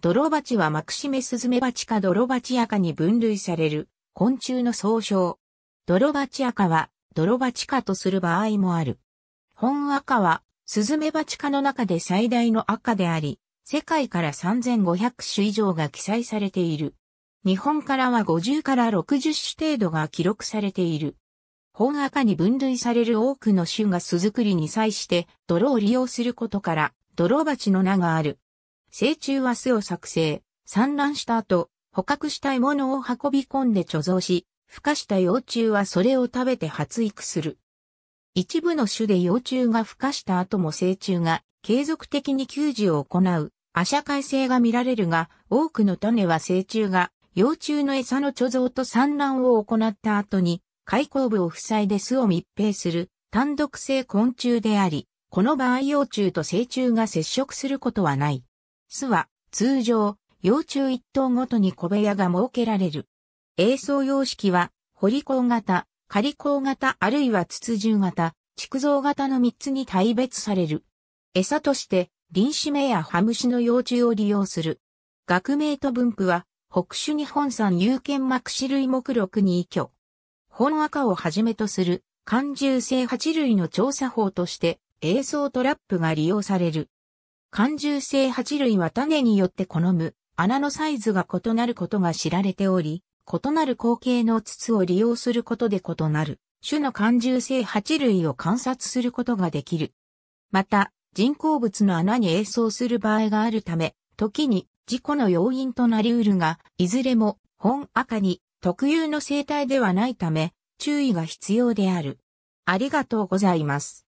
泥鉢はマクシメスズメバチか泥鉢赤に分類される昆虫の総称。泥鉢赤は泥鉢科とする場合もある。本赤はスズメバチ科の中で最大の赤であり、世界から3500種以上が記載されている。日本からは50から60種程度が記録されている。本赤に分類される多くの種が巣作りに際して泥を利用することから泥鉢の名がある。成虫は巣を作成、産卵した後、捕獲した獲物を運び込んで貯蔵し、孵化した幼虫はそれを食べて発育する。一部の種で幼虫が孵化した後も成虫が継続的に給仕を行う、亜社会性が見られるが、多くの種は成虫が幼虫の餌の貯蔵と産卵を行った後に、開口部を塞いで巣を密閉する単独性昆虫であり、この場合幼虫と成虫が接触することはない。巣は通常、幼虫一頭ごとに小部屋が設けられる。映像様式は、堀孔型、仮孔型あるいは筒獣型、築造型の3つに大別される。餌として、臨死目やハムシの幼虫を利用する。学名と分布は、北種日本産有権膜種類目録に依拠。本赤をはじめとする、寒獣性8類の調査法として、映像トラップが利用される。感獣性蜂類は種によって好む穴のサイズが異なることが知られており、異なる口径の筒を利用することで異なる種の感獣性蜂類を観察することができる。また、人工物の穴に映像する場合があるため、時に事故の要因となりうるが、いずれも本赤に特有の生態ではないため、注意が必要である。ありがとうございます。